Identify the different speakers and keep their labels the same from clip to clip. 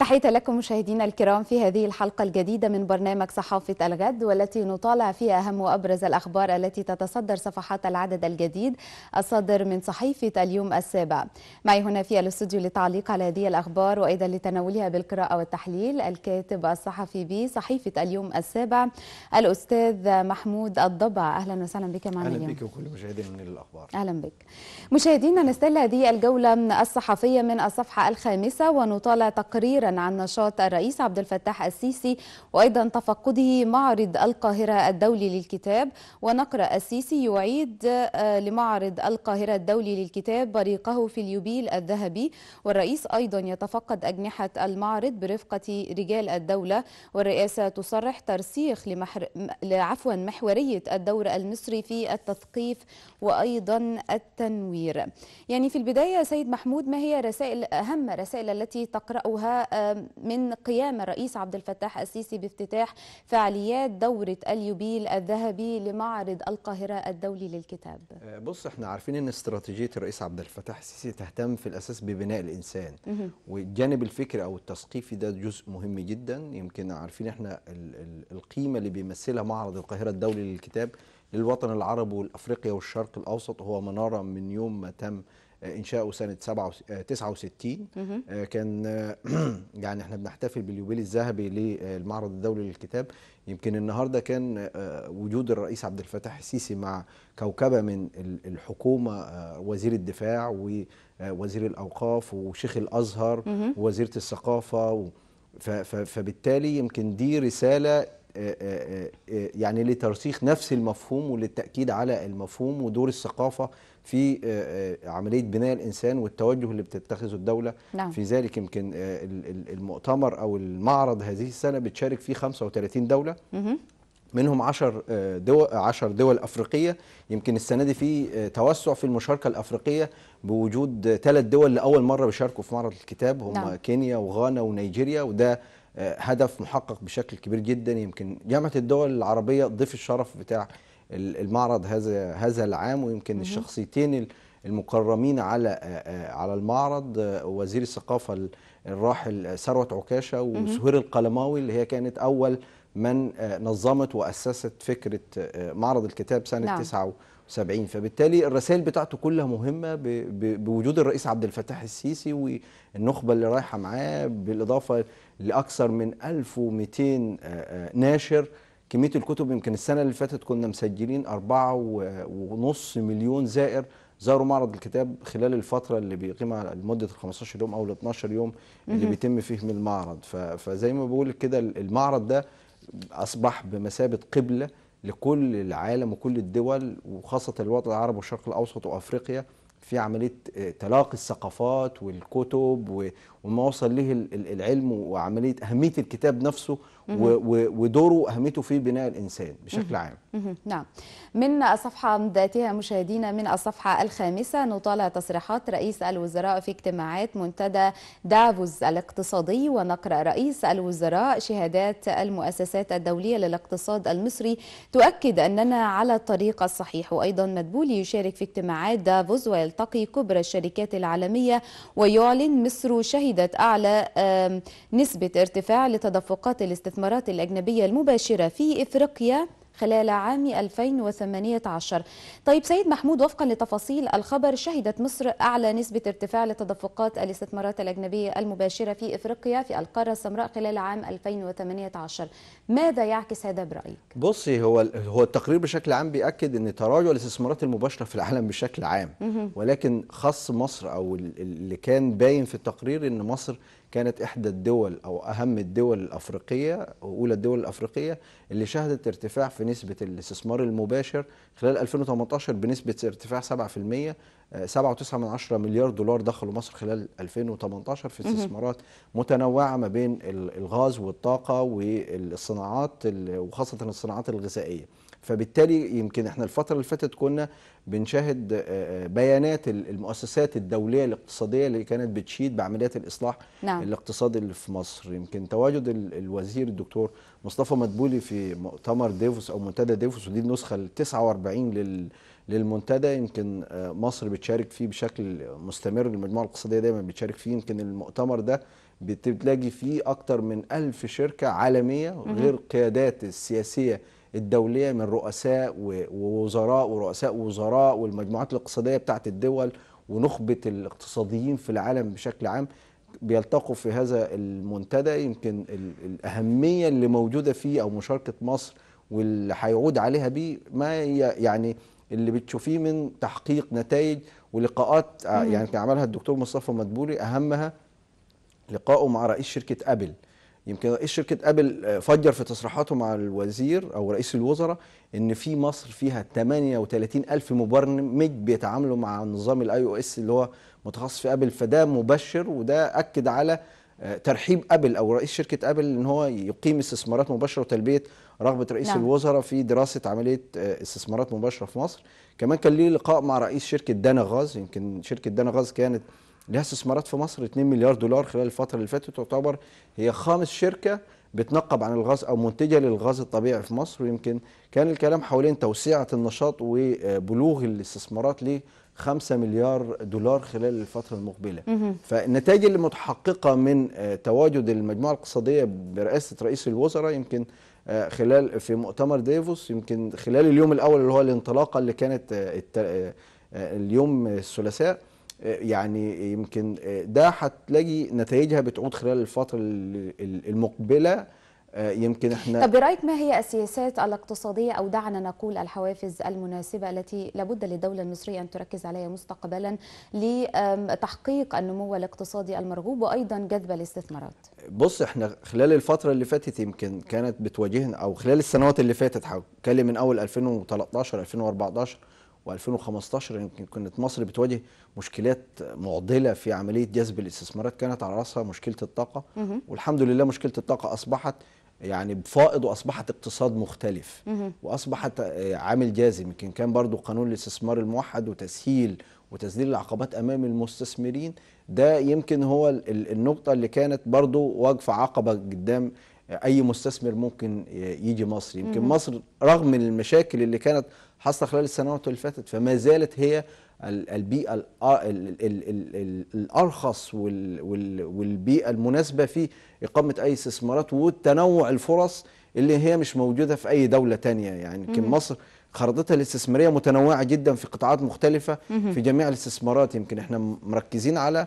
Speaker 1: تحية لكم مشاهدينا الكرام في هذه الحلقة الجديدة من برنامج صحافة الغد والتي نطالع فيها أهم وأبرز الأخبار التي تتصدر صفحات العدد الجديد الصادر من صحيفة اليوم السابع معي هنا في الاستوديو للتعليق على هذه الأخبار وأيضا لتناولها بالقراءة والتحليل الكاتب الصحفي بصحيفة اليوم السابع الأستاذ محمود الضبع أهلا وسهلا بك معنا أهلا اليوم.
Speaker 2: بك وكل مشاهدينا من الأخبار
Speaker 1: أهلا بك مشاهدينا نستهل هذه الجولة الصحفية من الصفحة الخامسة ونطالع تقرير عن نشاط الرئيس عبد الفتاح السيسي وأيضا تفقده معرض القاهرة الدولي للكتاب ونقرأ السيسي يعيد آه، لمعرض القاهرة الدولي للكتاب بريقه في اليوبيل الذهبي والرئيس أيضا يتفقد أجنحة المعرض برفقة رجال الدولة والرئاسة تصرح ترسيخ لمحر... عفوا محورية الدور المصري في التثقيف وأيضا التنوير يعني في البداية سيد محمود ما هي رسائل أهم الرسائل التي تقرأها آه، من قيام الرئيس عبد الفتاح السيسي بافتتاح فعاليات دورة اليوبيل الذهبي لمعرض القاهرة الدولي للكتاب
Speaker 2: آه، بص احنا عارفين ان استراتيجية الرئيس عبد الفتاح السيسي تهتم في الأساس ببناء الإنسان والجانب الفكري أو التثقيفي ده جزء مهم جدا يمكن عارفين احنا القيمة اللي بيمثلها معرض القاهرة الدولي للكتاب للوطن العربي والافريقيا والشرق الاوسط هو مناره من يوم ما تم انشاؤه سنه 69 آه، آه، كان يعني احنا بنحتفل باليوبيل الذهبي للمعرض الدولي للكتاب يمكن النهارده كان آه، وجود الرئيس عبد الفتاح السيسي مع كوكبه من الحكومه وزير الدفاع ووزير الاوقاف وشيخ الازهر ووزيره الثقافه فبالتالي يمكن دي رساله آه، آه، آه، يعني لترسيخ نفس المفهوم وللتأكيد على المفهوم ودور الثقافة في عملية بناء الإنسان والتوجه اللي بتتخذه الدولة نعم. في ذلك يمكن المؤتمر أو المعرض هذه السنة بتشارك فيه 35 دولة منهم 10 دول 10 دول افريقيه يمكن السنه دي في توسع في المشاركه الافريقيه بوجود ثلاث دول لاول مره بيشاركوا في معرض الكتاب هم نعم. كينيا وغانا ونيجيريا وده آه، هدف محقق بشكل كبير جدا يمكن جامعه الدول العربيه ضيف الشرف بتاع المعرض هذا هذا العام ويمكن الشخصيتين المكرمين على آه، آه، على المعرض وزير الثقافه الراحل ثروت عكاشه وسهير القلماوي اللي هي كانت اول من نظمت واسست فكره معرض الكتاب سنه نعم. 70 فبالتالي الرسائل بتاعته كلها مهمه بوجود الرئيس عبد الفتاح السيسي والنخبه اللي رايحه معاه بالاضافه لاكثر من 1200 آه، آه، ناشر كميه الكتب يمكن السنه اللي فاتت كنا مسجلين 4.5 مليون زائر زاروا معرض الكتاب خلال الفتره اللي بيقيمها لمده ال 15 يوم او ال 12 يوم اللي بيتم فيهم المعرض فزي ما بقول كده المعرض ده اصبح بمثابه قبله لكل العالم وكل الدول وخاصة الوطن العربي والشرق الأوسط وأفريقيا في عملية آه، تلاقي الثقافات والكتب وما وصل ليه العلم وعمليه اهميه الكتاب نفسه ودوره اهميته في بناء الانسان بشكل عام.
Speaker 1: نعم. من الصفحه ذاتها مشاهدينا من الصفحه الخامسه نطالع تصريحات رئيس الوزراء في اجتماعات منتدى دافوس الاقتصادي ونقرا رئيس الوزراء شهادات المؤسسات الدوليه للاقتصاد المصري تؤكد اننا على الطريق الصحيح وايضا مدبولي يشارك في اجتماعات دافوس ويلتقي كبرى الشركات العالميه ويعلن مصر شهيد أفيدت أعلى نسبة ارتفاع لتدفقات الاستثمارات الأجنبية المباشرة في إفريقيا خلال عام 2018 طيب سيد محمود وفقا لتفاصيل الخبر شهدت مصر أعلى نسبة ارتفاع لتدفقات الاستثمارات الأجنبية المباشرة في إفريقيا في القارة السمراء خلال عام 2018 ماذا يعكس هذا برأيك؟
Speaker 2: بصي هو هو التقرير بشكل عام بيأكد أن تراجع الاستثمارات المباشرة في العالم بشكل عام ولكن خاص مصر أو اللي كان باين في التقرير أن مصر كانت إحدى الدول أو أهم الدول الأفريقية اولى الدول الأفريقية اللي شهدت ارتفاع في نسبة الاستثمار المباشر خلال 2018 بنسبة ارتفاع 7% 7.9 مليار دولار دخلوا مصر خلال 2018 في استثمارات متنوعه ما بين الغاز والطاقه والصناعات وخاصه الصناعات الغذائيه فبالتالي يمكن احنا الفتره اللي فاتت كنا بنشاهد آه، آه، بيانات المؤسسات الدوليه الاقتصاديه اللي كانت بتشيد بعمليات الاصلاح نعم. الاقتصادي اللي في مصر يمكن تواجد الوزير الدكتور مصطفى مدبولي في مؤتمر ديفوس او منتدى ديفوس ودي النسخه ال 49 لل للمنتدى يمكن آه، مصر بتشارك فيه بشكل مستمر المجموعه الاقتصاديه دايما بتشارك فيه يمكن المؤتمر ده بتلاقي فيه اكتر من ألف شركه عالميه غير قيادات السياسيه الدوليه من رؤساء ووزراء ورؤساء وزراء والمجموعات الاقتصاديه بتاعه الدول ونخبه الاقتصاديين في العالم بشكل عام بيلتقوا في هذا المنتدى يمكن الاهميه اللي موجوده فيه او مشاركه مصر واللي هيعود عليها بيه ما يعني اللي بتشوفيه من تحقيق نتائج ولقاءات آه، يعني كان عملها الدكتور مصطفى مدبولي اهمها لقائه مع رئيس شركه ابل يمكن رئيس شركه ابل آه، فجر في تصريحاته مع الوزير او رئيس الوزراء ان في مصر فيها 38 الف مبرمج بيتعاملوا مع نظام الاي او اس اللي هو متخصص في ابل فده مبشر وده اكد على آه، ترحيب ابل او رئيس شركه ابل ان هو يقيم استثمارات مباشره وتلبيه رغبه رئيس نعم. الوزراء في دراسه عمليه آه، استثمارات مباشره في مصر كمان كان ليه لقاء مع رئيس شركه دانا غاز يمكن شركه دانا غاز كانت لها استثمارات في مصر 2 مليار دولار خلال الفتره اللي فاتت تعتبر هي خامس شركه بتنقب عن الغاز او منتجه للغاز الطبيعي في مصر ويمكن كان الكلام حوالين توسعه النشاط وبلوغ الاستثمارات ل 5 مليار دولار خلال الفتره المقبله فالنتائج اللي متحققه من آه، تواجد المجموعه الاقتصاديه برئاسه رئيس الوزراء يمكن آه، خلال في مؤتمر ديفوس يمكن خلال اليوم الاول اللي هو الانطلاقه اللي كانت آه، آه، اليوم الثلاثاء يعني يمكن ده هتلاقي نتائجها بتعود خلال الفتره المقبله آه، يمكن احنا طب
Speaker 1: برايك ما هي السياسات الاقتصاديه او دعنا نقول الحوافز المناسبه التي لابد للدوله المصريه ان تركز عليها مستقبلا لتحقيق النمو الاقتصادي المرغوب وايضا جذب الاستثمارات
Speaker 2: بص احنا خلال الفتره اللي فاتت يمكن كانت بتواجهنا او خلال السنوات اللي فاتت هتكلم من اول 2013 2014 و2015 يمكن كانت مصر بتواجه مشكلات معضله في عمليه جذب الاستثمارات كانت على راسها مشكله الطاقه والحمد لله مشكله الطاقه اصبحت يعني بفائض واصبحت اقتصاد مختلف واصبحت آه، عامل جازم يمكن كان برضو قانون الاستثمار الموحد وتسهيل وتسديد العقبات امام المستثمرين ده يمكن هو النقطه اللي كانت برضو واقفه عقبه قدام اي مستثمر ممكن آه، يجي مصر يمكن مصر رغم المشاكل اللي كانت حاصله خلال السنوات اللي فاتت فما زالت هي البيئه الارخص والبيئه المناسبه في اقامه اي استثمارات والتنوع الفرص اللي هي مش موجوده في اي دوله تانية يعني يمكن مصر خريطتها الاستثماريه متنوعه جدا في قطاعات مختلفه في جميع الاستثمارات يمكن احنا مركزين على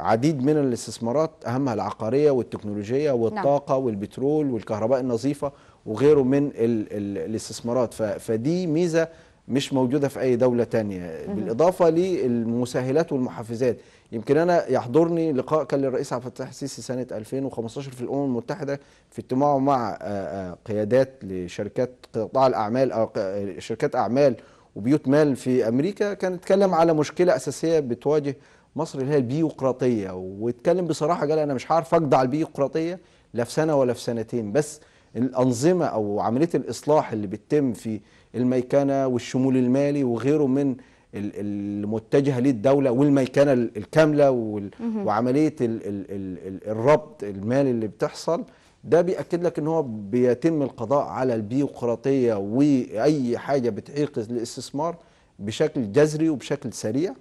Speaker 2: عديد من الاستثمارات اهمها العقاريه والتكنولوجيه نعم. والطاقه والبترول والكهرباء النظيفه وغيره من الاستثمارات فدي ميزه مش موجودة في أي دولة تانية بالإضافة للمسهلات والمحفزات يمكن أنا يحضرني لقاء كان للرئيس عبد الفتاح السيسي سنة 2015 في الأمم المتحدة في اجتماعه مع آه، آه، قيادات لشركات قطاع الأعمال أو شركات أعمال وبيوت مال في أمريكا كان اتكلم على مشكلة أساسية بتواجه مصر اللي هي البيروقراطية واتكلم بصراحة قال أنا مش هعرف أجدع البيوقراطيه لا في سنة ولا في سنتين بس الأنظمة أو عملية الإصلاح اللي بتتم في الميكنة والشمول المالي وغيره من المتجهة للدولة والميكنة الكاملة وعملية الربط المالي اللي بتحصل ده بيأكد لك ان هو بيتم القضاء على البيوقراطية وأي حاجة بتعيق الاستثمار بشكل جذري وبشكل سريع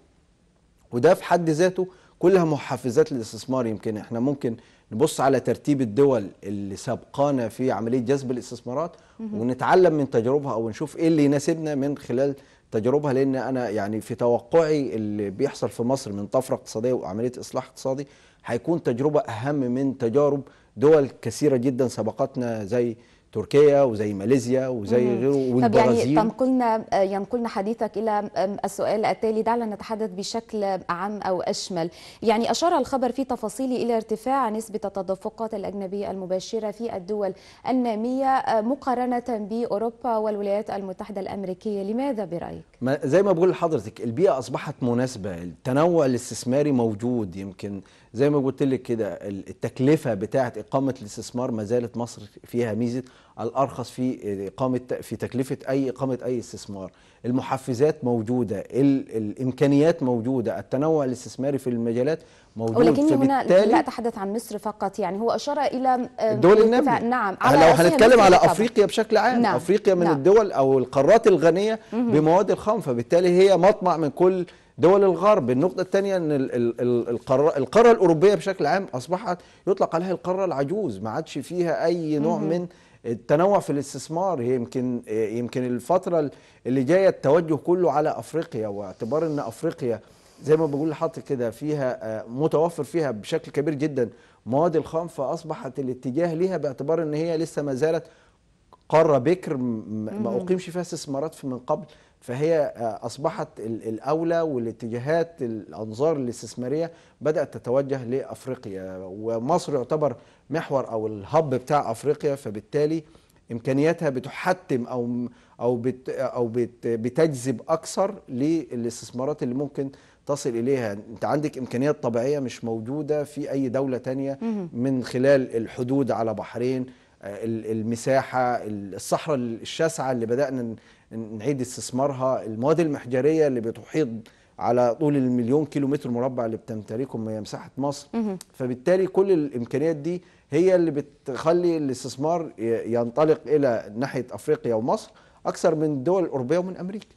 Speaker 2: وده في حد ذاته كلها محفزات للاستثمار يمكن احنا ممكن نبص على ترتيب الدول اللي سبقانا في عمليه جذب الاستثمارات ونتعلم من تجربها او نشوف ايه اللي يناسبنا من خلال تجربها لان انا يعني في توقعي اللي بيحصل في مصر من طفره اقتصاديه وعمليه اصلاح اقتصادي هيكون تجربه اهم من تجارب دول كثيره جدا سبقتنا زي تركيا وزي ماليزيا وزي مم. غيره يعني والبرازيل طب آه، يعني
Speaker 1: تنقلنا ينقلنا حديثك الى السؤال التالي دعنا نتحدث بشكل عام او اشمل يعني اشار الخبر في تفاصيله الى ارتفاع نسبه التدفقات الاجنبيه المباشره في الدول الناميه آه، مقارنه باوروبا والولايات المتحده الامريكيه لماذا برايك
Speaker 2: ما زي ما بقول لحضرتك البيئه اصبحت مناسبه التنوع الاستثماري موجود يمكن زي ما قلت لك كده التكلفه بتاعه اقامه الاستثمار ما زالت مصر فيها ميزه الارخص في اقامه في تكلفه اي اقامه اي استثمار المحفزات موجوده الامكانيات موجوده التنوع الاستثماري في المجالات موجود ولكن هنا لا
Speaker 1: اتحدث عن مصر فقط يعني هو اشار الى الدول آه، الناميه نعم على لو هنتكلم على افريقيا
Speaker 2: بشكل عام نعم. افريقيا من نعم. الدول او القارات الغنيه بمواد الخام فبالتالي هي مطمع من كل دول الغرب النقطة الثانية أن القارة, القارة الأوروبية بشكل عام أصبحت يطلق عليها القارة العجوز ما عادش فيها أي نوع من التنوع في الاستثمار يمكن يمكن الفتره اللي جايه التوجه كله على افريقيا واعتبار ان افريقيا زي ما بقول لحضرتك كده فيها آه، متوفر فيها بشكل كبير جدا مواد الخام فاصبحت الاتجاه ليها باعتبار ان هي لسه ما زالت قاره بكر ما اقيمش فيها استثمارات من قبل فهي آه، اصبحت الاولى والاتجاهات الانظار الاستثماريه بدات تتوجه لافريقيا ومصر يعتبر محور او الهب بتاع افريقيا فبالتالي امكانياتها بتحتم او او بت او بت بتجذب اكثر للاستثمارات اللي ممكن تصل اليها انت عندك امكانيات طبيعيه مش موجوده في اي دوله تانية من خلال الحدود على بحرين آه، المساحه الصحراء الشاسعه اللي بدانا نعيد استثمارها المواد المحجريه اللي بتحيط على طول المليون كيلو متر مربع اللي بتمتلكه هي مساحه مصر فبالتالي كل الامكانيات دي هي اللي بتخلي الاستثمار ينطلق الى ناحيه افريقيا ومصر اكثر من الدول الاوروبيه ومن امريكا.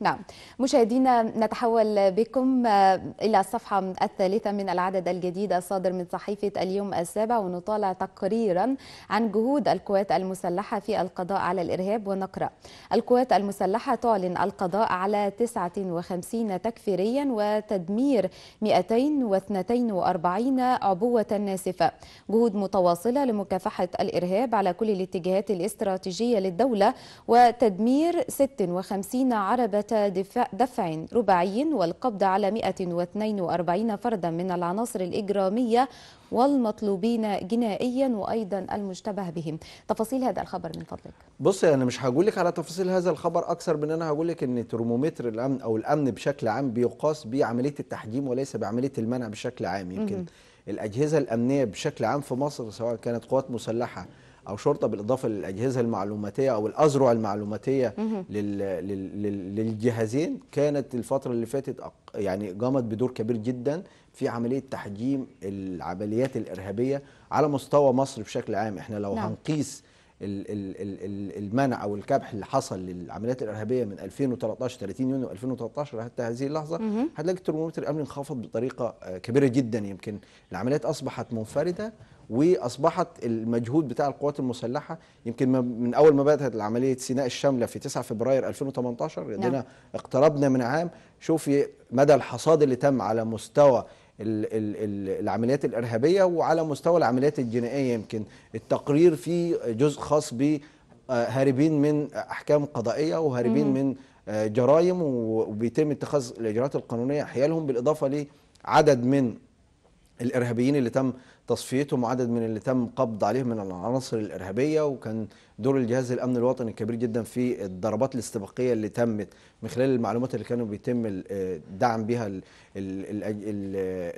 Speaker 1: نعم مشاهدينا نتحول بكم آه، الى الصفحه الثالثه من العدد الجديد الصادر من صحيفه اليوم السابع ونطالع تقريرا عن جهود القوات المسلحه في القضاء على الارهاب ونقرا القوات المسلحه تعلن القضاء على 59 تكفيريا وتدمير 242 عبوه ناسفه جهود متواصله لمكافحه الارهاب على كل الاتجاهات الاستراتيجيه للدوله وتدمير تدمير 56 عربة دفع, دفع رباعي والقبض على 142 فردا من العناصر الإجرامية والمطلوبين جنائيا وأيضا المشتبه بهم تفاصيل هذا الخبر من فضلك
Speaker 2: بصي أنا مش هقول لك على تفاصيل هذا الخبر أكثر من أنا هقول لك أن ترمومتر الأمن أو الأمن بشكل عام بيقاس بعملية التحجيم وليس بعملية المنع بشكل عام يمكن الأجهزة الأمنية بشكل عام في مصر سواء كانت قوات مسلحة او شرطه بالاضافه للاجهزه المعلوماتيه او الاذرع المعلوماتيه لل لل للجهازين كانت الفتره اللي فاتت يعني قامت بدور كبير جدا في عمليه تحجيم العمليات الارهابيه على مستوى مصر بشكل عام احنا لو نعم. هنقيس المنع او الكبح اللي حصل للعمليات الارهابيه من 2013 30 يونيو 2013 حتى هذه اللحظه هتلاقي الترمومتر الامني انخفض بطريقه كبيره جدا يمكن العمليات اصبحت منفرده واصبحت المجهود بتاع القوات المسلحه يمكن من اول ما بدات عمليه سيناء الشامله في 9 فبراير 2018 نعم. اقتربنا من عام شوفي مدى الحصاد اللي تم على مستوى العمليات الارهابيه وعلى مستوى العمليات الجنائيه يمكن التقرير فيه جزء خاص بهاربين آه، من احكام قضائيه وهاربين مم. من آه، جرائم وبيتم اتخاذ الاجراءات القانونيه حيالهم بالاضافه لعدد من الارهابيين اللي تم تصفيتهم وعدد من اللي تم قبض عليهم من العناصر الارهابيه وكان دور الجهاز الامن الوطني كبير جدا في الضربات الاستباقيه اللي تمت من خلال المعلومات اللي كانوا بيتم الدعم آه، بها الـ الـ الـ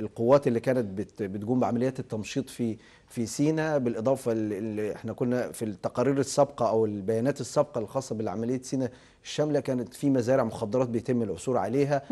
Speaker 2: القوات اللي كانت بتقوم بعمليات التمشيط في في سينا بالاضافه اللي احنا كنا في التقارير السابقه او البيانات السابقه الخاصه بالعمليه سينا الشامله كانت في مزارع مخدرات بيتم العثور عليها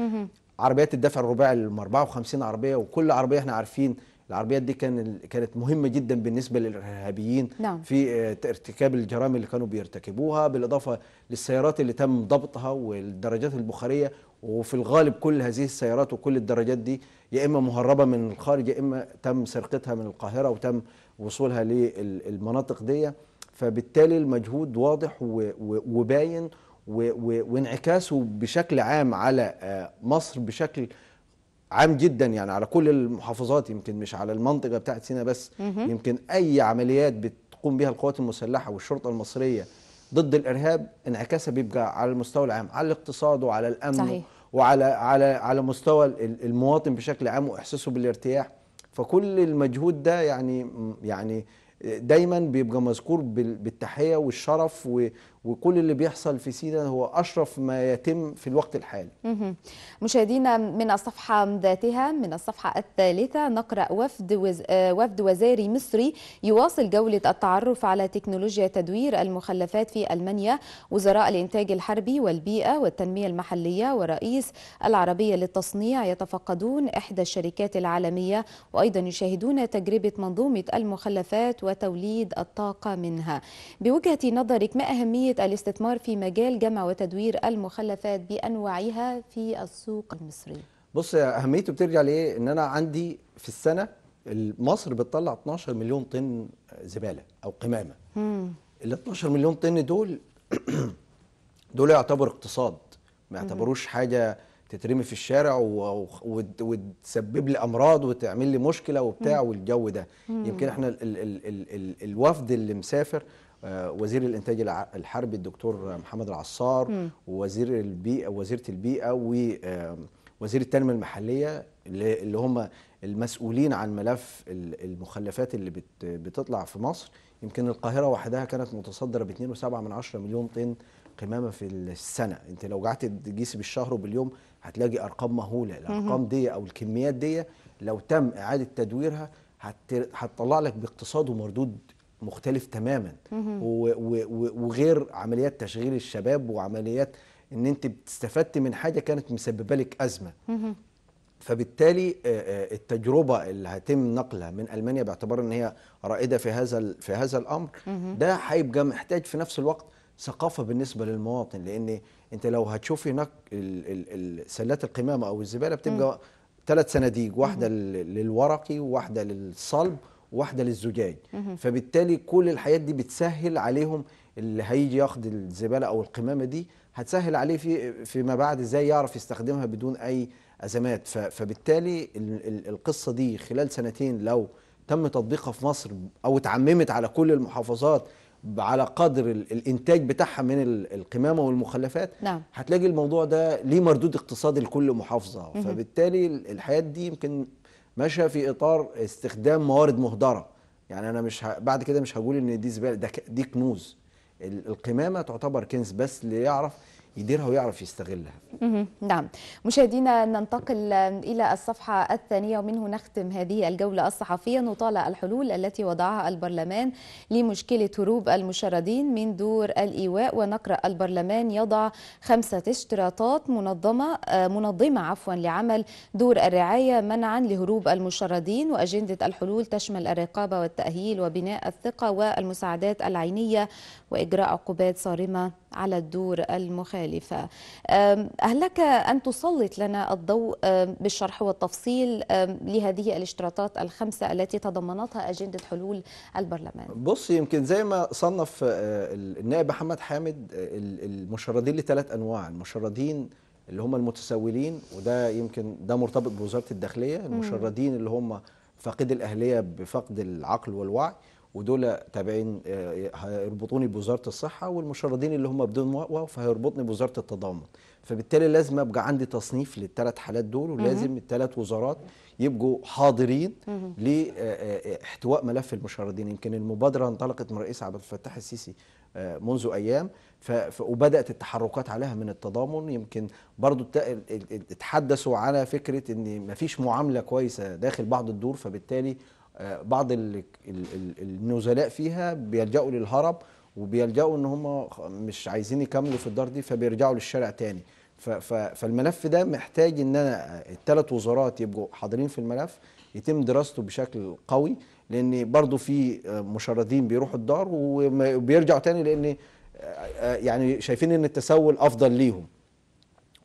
Speaker 2: عربيات الدفع الرباعي ال 54 عربيه وكل عربيه احنا عارفين العربيات دي كان كانت مهمه جدا بالنسبه للارهابيين نعم. في آه، ارتكاب الجرائم اللي كانوا بيرتكبوها بالاضافه للسيارات اللي تم ضبطها والدرجات البخاريه وفي الغالب كل هذه السيارات وكل الدرجات دي يا اما مهربه من الخارج يا اما تم سرقتها من القاهره وتم وصولها للمناطق دي فبالتالي المجهود واضح وباين وانعكاسه بشكل عام على آه، مصر بشكل عام جدا يعني على كل المحافظات يمكن مش على المنطقه بتاعت سينا بس يمكن اي عمليات بتقوم بها القوات المسلحه والشرطه المصريه ضد الارهاب انعكاسها بيبقى على المستوى العام على الاقتصاد وعلى الامن صحيح. وعلى على على مستوى المواطن بشكل عام واحساسه بالارتياح فكل المجهود ده يعني يعني دايما بيبقى مذكور بالتحيه والشرف وكل اللي بيحصل في سينا هو أشرف ما يتم في الوقت الحالي
Speaker 1: مشاهدينا من الصفحة ذاتها من الصفحة الثالثة نقرأ وفد, وز... آه، وفد وزاري مصري يواصل جولة التعرف على تكنولوجيا تدوير المخلفات في ألمانيا وزراء الإنتاج الحربي والبيئة والتنمية المحلية ورئيس العربية للتصنيع يتفقدون إحدى الشركات العالمية وأيضا يشاهدون تجربة منظومة المخلفات وتوليد الطاقة منها بوجهة نظرك ما أهمية عملية الاستثمار في مجال جمع وتدوير المخلفات بأنواعها في السوق المصري
Speaker 2: بص أهميته بترجع لإيه إن أنا عندي في السنة مصر بتطلع 12 مليون طن زبالة أو قمامة ال 12 مليون طن دول دول يعتبر اقتصاد ما يعتبروش حاجة تترمي في الشارع وتسبب لي امراض وتعمل لي مشكله وبتاع والجو ده يمكن احنا الـ الـ الـ الـ الوفد اللي مسافر آه، وزير الانتاج الحربي الدكتور محمد العصار ووزير البيئه وزيره البيئه ووزير التنميه المحليه اللي هم المسؤولين عن ملف المخلفات اللي بتطلع في مصر يمكن القاهره وحدها كانت متصدره ب 2.7 مليون طن قمامه في السنه انت لو قعدت تقيس بالشهر وباليوم هتلاقي ارقام مهوله الارقام دي او الكميات دي لو تم اعاده تدويرها هتطلع لك باقتصاد ومردود مختلف تماما وغير عمليات تشغيل الشباب وعمليات ان انت استفدت من حاجه كانت مسببه لك ازمه فبالتالي التجربه اللي هيتم نقلها من المانيا باعتبار ان هي رائده في هذا في هذا الامر ده هيبقى محتاج في نفس الوقت ثقافه بالنسبه للمواطن لان انت لو هتشوف هناك سلات القمامه او الزباله بتبقى ثلاث صناديق واحده للورقي وواحده للصلب وواحده للزجاج فبالتالي كل الحاجات دي بتسهل عليهم اللي هيجي ياخد الزباله او القمامه دي هتسهل عليه في فيما بعد ازاي يعرف يستخدمها بدون اي ازمات فبالتالي القصه دي خلال سنتين لو تم تطبيقها في مصر او اتعممت على كل المحافظات على قدر الانتاج بتاعها من القمامه والمخلفات نعم. هتلاقي الموضوع ده ليه مردود اقتصادي لكل محافظه مم. فبالتالي الحياه دي يمكن ماشيه في اطار استخدام موارد مهدره يعني انا مش ه... بعد كده مش هقول ان دي زباله ده دي كنوز القمامه تعتبر كنز بس اللي يعرف يديرها ويعرف يستغلها
Speaker 1: نعم مشاهدينا ننتقل إلى الصفحة الثانية ومنه نختم هذه الجولة الصحفية نطال الحلول التي وضعها البرلمان لمشكلة هروب المشردين من دور الإيواء ونقرأ البرلمان يضع خمسة اشتراطات منظمة آه، منظمة عفوا لعمل دور الرعاية منعا لهروب المشردين وأجندة الحلول تشمل الرقابة والتأهيل وبناء الثقة والمساعدات العينية وإجراء عقوبات صارمة على الدور المخالفة هل لك أن تسلط لنا الضوء بالشرح والتفصيل لهذه الاشتراطات الخمسة التي تضمنتها أجندة حلول البرلمان
Speaker 2: بص يمكن زي ما صنف آه، النائب محمد حامد آه، المشردين لثلاث أنواع المشردين اللي هم المتسولين وده يمكن ده مرتبط بوزارة الداخلية المشردين اللي هم فاقد الأهلية بفقد العقل والوعي ودول تابعين آه، هيربطوني بوزاره الصحه والمشردين اللي هم بدون موقف هيربطني بوزاره التضامن فبالتالي لازم ابقى عندي تصنيف للثلاث حالات دول ولازم الثلاث وزارات يبقوا حاضرين لاحتواء آه، آه، ملف المشردين يمكن المبادره انطلقت من الرئيس عبد الفتاح السيسي منذ ايام وبدات التحركات عليها من التضامن يمكن برضو اتحدثوا على فكره ان ما فيش معامله كويسه داخل بعض الدور فبالتالي بعض النزلاء فيها بيلجأوا للهرب وبيلجأوا ان هم مش عايزين يكملوا في الدار دي فبيرجعوا للشارع تاني فالملف ده محتاج ان انا الثلاث وزارات يبقوا حاضرين في الملف يتم دراسته بشكل قوي لان برضه في مشردين بيروحوا الدار وبيرجعوا تاني لان آه، آه، يعني شايفين ان التسول افضل ليهم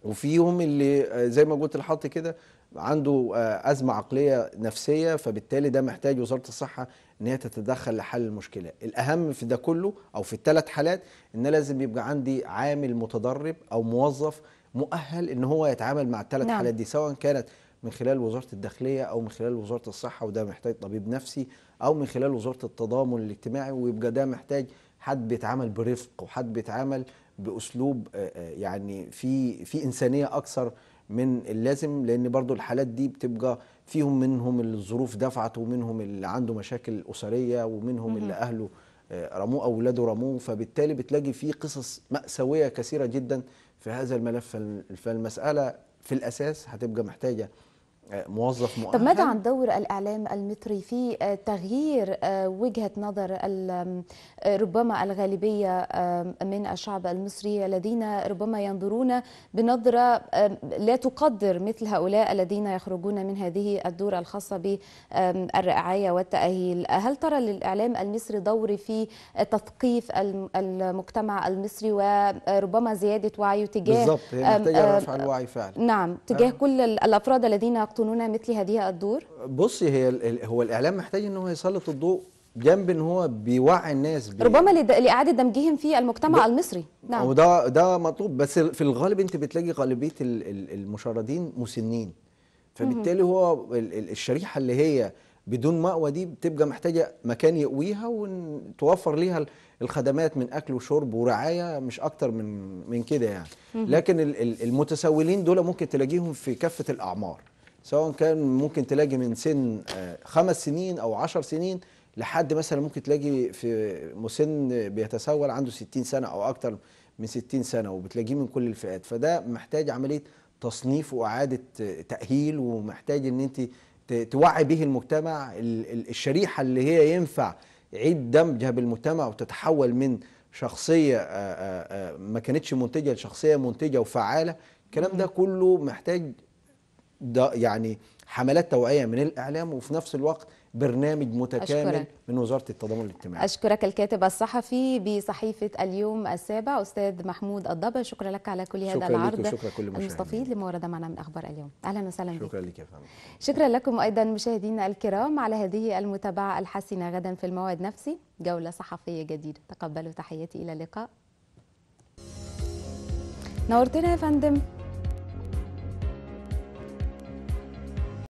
Speaker 2: وفيهم اللي آه، زي ما قلت لحضرتك كده عنده آه، ازمه عقليه نفسيه فبالتالي ده محتاج وزاره الصحه ان هي تتدخل لحل المشكله الاهم في ده كله او في الثلاث حالات ان لازم يبقى عندي عامل متدرب او موظف مؤهل ان هو يتعامل مع الثلاث نعم. حالات دي سواء كانت من خلال وزاره الداخليه او من خلال وزاره الصحه وده محتاج طبيب نفسي او من خلال وزاره التضامن الاجتماعي ويبقى ده محتاج حد بيتعامل برفق وحد بيتعامل باسلوب آه، آه، يعني في في انسانيه اكثر من اللازم لان برضو الحالات دي بتبقى فيهم منهم الظروف دفعت ومنهم اللي عنده مشاكل اسريه ومنهم مم. اللي اهله آه، رموه او اولاده رموه فبالتالي بتلاقي في قصص ماساويه كثيره جدا في هذا الملف فالمساله في الاساس هتبقى محتاجه موظف مؤهل طب ماذا عن
Speaker 1: دور الاعلام المصري في آه، تغيير آه، وجهه نظر آه، ربما الغالبيه من الشعب المصري الذين ربما ينظرون بنظره لا تقدر مثل هؤلاء الذين يخرجون من هذه الدور الخاصه بالرعايه والتاهيل، هل ترى للاعلام المصري دور في تثقيف المجتمع المصري وربما زياده وعيه تجاه بالضبط هي محتاجه رفع
Speaker 2: الوعي فعلا نعم
Speaker 1: تجاه أه. كل الافراد الذين يقطنون مثل هذه الدور؟
Speaker 2: بصي هي هو الاعلام محتاج ان هو يسلط الضوء جنب ان هو بيوعي الناس بي... ربما
Speaker 1: لاعاده دمجهم في المجتمع ده... المصري نعم
Speaker 2: وده ده مطلوب بس في الغالب انت بتلاقي غالبيه المشردين مسنين فبالتالي هو الشريحه اللي هي بدون مأوى دي بتبقى محتاجه مكان يقويها وتوفر ليها الخدمات من اكل وشرب ورعايه مش اكتر من من كده يعني لكن المتسولين دول ممكن تلاقيهم في كافه الاعمار سواء كان ممكن تلاقي من سن آه، خمس سنين او عشر سنين لحد مثلا ممكن تلاقي في مسن بيتسول عنده 60 سنه او اكتر من 60 سنه وبتلاقيه من كل الفئات فده محتاج عمليه تصنيف واعاده آه، تاهيل ومحتاج ان انت توعي به المجتمع الشريحه اللي هي ينفع يعيد دمجها بالمجتمع وتتحول من شخصيه آه، ما كانتش منتجه لشخصيه منتجه وفعاله الكلام ده كله محتاج ده يعني حملات توعيه من الاعلام وفي نفس الوقت برنامج متكامل أشكرك. من وزاره التضامن الاجتماعي
Speaker 1: اشكرك الكاتب الصحفي بصحيفه اليوم السابع استاذ محمود الضبع شكرا لك على كل هذا العرض شكرا لك وشكرا المستفيد لمورد معنا من اخبار اليوم اهلا وسهلا بك شكرا لك يا فندم شكرا لكم ايضا مشاهدينا الكرام على هذه المتابعه الحسنه غدا في الموعد نفسي جوله صحفيه جديده تقبلوا تحياتي الى اللقاء نورتنا يا فندم